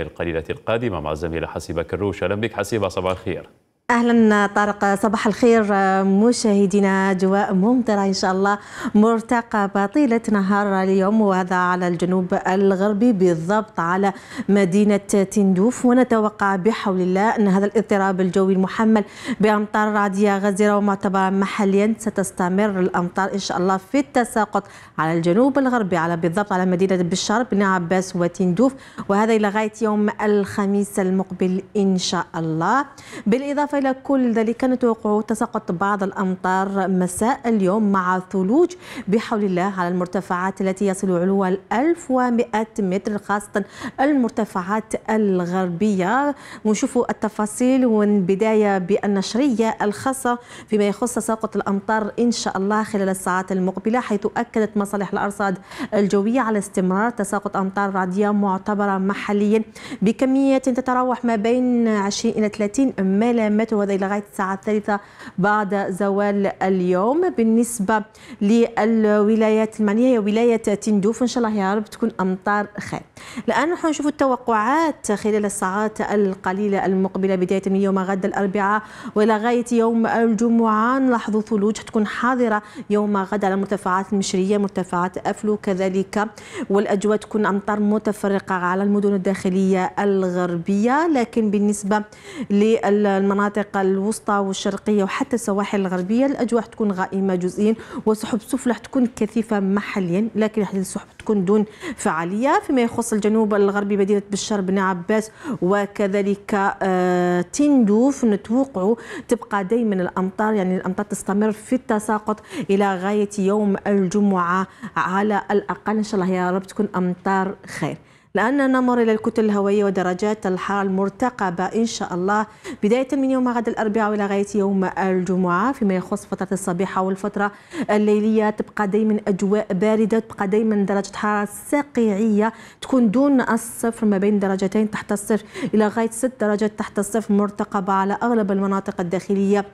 القليلة القادمة مع الزميلة حسيبة كروش أهلا بك حسيبة صباح الخير اهلا طارق صباح الخير مشاهدينا اجواء ممطره ان شاء الله مرتقبه طيله نهار اليوم وهذا على الجنوب الغربي بالضبط على مدينه تندوف ونتوقع بحول الله ان هذا الاضطراب الجوي المحمل بامطار رعديه غزيره ومعتبره محليا ستستمر الامطار ان شاء الله في التساقط على الجنوب الغربي على بالضبط على مدينه بشار بن عباس وتندوف وهذا الى غايه يوم الخميس المقبل ان شاء الله بالاضافه إلى كل ذلك نتوقع تساقط بعض الأمطار مساء اليوم مع ثلوج بحول الله على المرتفعات التي يصل علوها 1100 متر خاصة المرتفعات الغربية ونشوف التفاصيل والبداية بالنشرية الخاصة فيما يخص تساقط الأمطار إن شاء الله خلال الساعات المقبلة حيث أكدت مصالح الأرصاد الجوية على استمرار تساقط أمطار رعدية معتبرة محليا بكمية تتراوح ما بين 20 إلى 30 ملم تابعته وهذا إلى غاية الساعة الثالثة بعد زوال اليوم بالنسبة للولايات المعنية هي ولاية تندوف إن شاء الله يا رب تكون أمطار خير الآن نحن نشوف التوقعات خلال الساعات القليلة المقبلة بداية من يوم غد الأربعاء وإلى غاية يوم الجمعة نلاحظ ثلوج تكون حاضرة يوم غد على مرتفعات المشرية مرتفعات أفلو كذلك والأجواء تكون أمطار متفرقة على المدن الداخلية الغربية لكن بالنسبة للمناطق المناطق الوسطى والشرقية وحتى السواحل الغربية الأجواء تكون غائمة جزئيا وسحب سفلى تكون كثيفة محليا لكن السحب تكون دون فعالية فيما يخص الجنوب الغربي مدينة بشار بن عباس وكذلك آه، تندوف نتوقع تبقى دائما الأمطار يعني الأمطار تستمر في التساقط إلى غاية يوم الجمعة على الأقل إن شاء الله يا رب تكون أمطار خير لأننا نمر إلى الكتل الهوائية ودرجات الحرارة المرتقبة إن شاء الله بداية من يوم غد الأربعاء إلى غاية يوم الجمعة فيما يخص فترة الصبيحة والفترة الليلية تبقى دائما أجواء باردة تبقى دائما درجة حرارة ساقعية تكون دون الصفر ما بين درجتين تحت الصفر إلى غاية 6 درجات تحت الصفر مرتقبة على أغلب المناطق الداخلية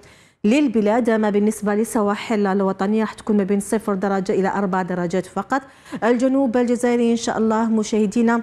للبلاد أما بالنسبة للسواحل الوطنية راح تكون ما بين صفر درجة إلى أربع درجات فقط الجنوب الجزائري إن شاء الله مشاهدينا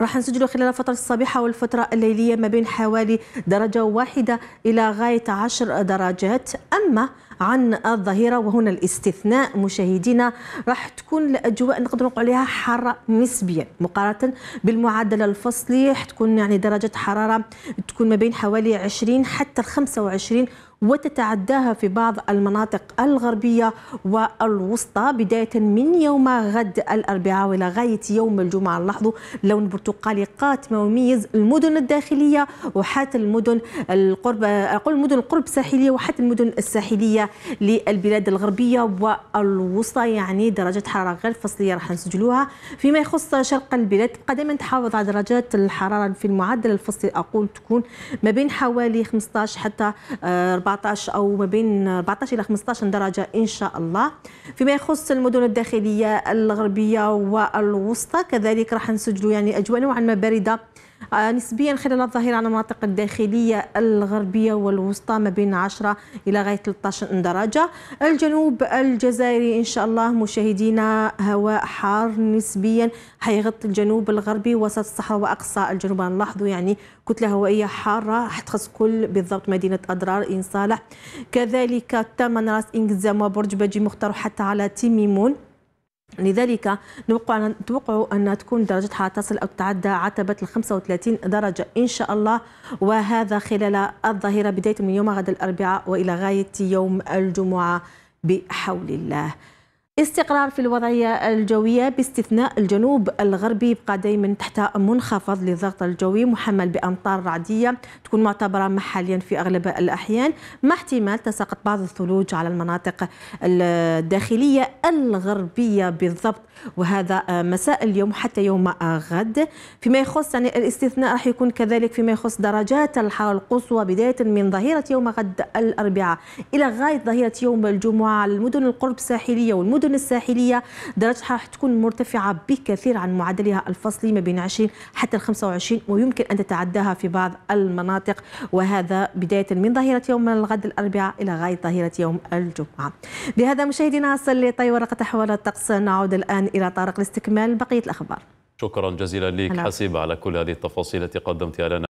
راح نسجله خلال الفترة الصباحة والفترة الليلية ما بين حوالي درجة واحدة إلى غاية عشر درجات أما عن الظهيره وهنا الاستثناء مشاهدينا راح تكون الاجواء نقدر نقول عليها حاره نسبيا مقارنه بالمعدل الفصلي تكون يعني درجه حراره تكون ما بين حوالي 20 حتى 25 وتتعداها في بعض المناطق الغربية والوسطى بداية من يوم غد الأربعاء ولغاية يوم الجمعة لاحظوا لون برتقالي قاتم وميز المدن الداخلية وحتى المدن القرب أقول المدن القرب ساحلية وحتى المدن الساحلية للبلاد الغربية والوسطى يعني درجات حرارة غير فصلية راح نسجلوها فيما يخص شرق البلاد تبقى دائما تحافظ على درجات الحرارة في المعدل الفصلي أقول تكون ما بين حوالي 15 حتى 14 آه، أو ما بين 14 إلى 15 درجة إن شاء الله فيما يخص المدن الداخلية الغربية والوسطى كذلك راح نسجلوا يعني أجواء نوعا ما باردة آه، نسبيا خلال الظهيرة على المناطق الداخلية الغربية والوسطى ما بين 10 إلى غاية 13 درجة الجنوب الجزائري إن شاء الله مشاهدينا هواء حار نسبيا حيغطي الجنوب الغربي وسط الصحراء وأقصى الجنوب نلاحظوا يعني كتلة هوائية حارة حتخص كل بالضبط مدينة أضرار إن صالح كذلك تم راس إنجزام وبرج باجي مختار حتى على تيميمون لذلك نتوقع نتوقع ان تكون درجتها تصل او تتعدى عتبه ال 35 درجه ان شاء الله وهذا خلال الظهيره بدايه من يوم غد الاربعاء والى غايه يوم الجمعه بحول الله استقرار في الوضعية الجوية باستثناء الجنوب الغربي يبقى دائما تحت منخفض للضغط الجوي محمل بأمطار رعدية تكون معتبرة محليا في أغلب الأحيان مع احتمال تساقط بعض الثلوج على المناطق الداخلية الغربية بالضبط وهذا مساء اليوم حتى يوم غد فيما يخص يعني الاستثناء راح يكون كذلك فيما يخص درجات الحرارة القصوى بداية من ظهيرة يوم غد الأربعاء إلى غاية ظهيرة يوم الجمعة على المدن القرب الساحلية والمدن المدن الساحلية درجة تكون مرتفعة بكثير عن معدلها الفصلي ما بين 20 حتى 25 ويمكن أن تتعداها في بعض المناطق وهذا بداية من ظهيرة يوم الغد الأربعاء إلى غاية ظهيرة يوم الجمعة بهذا مشاهدينا أصل لطي ورقة أحوال الطقس نعود الآن إلى طارق لاستكمال بقية الأخبار شكرا جزيلا لك حسيب على كل هذه التفاصيل التي قدمتها لنا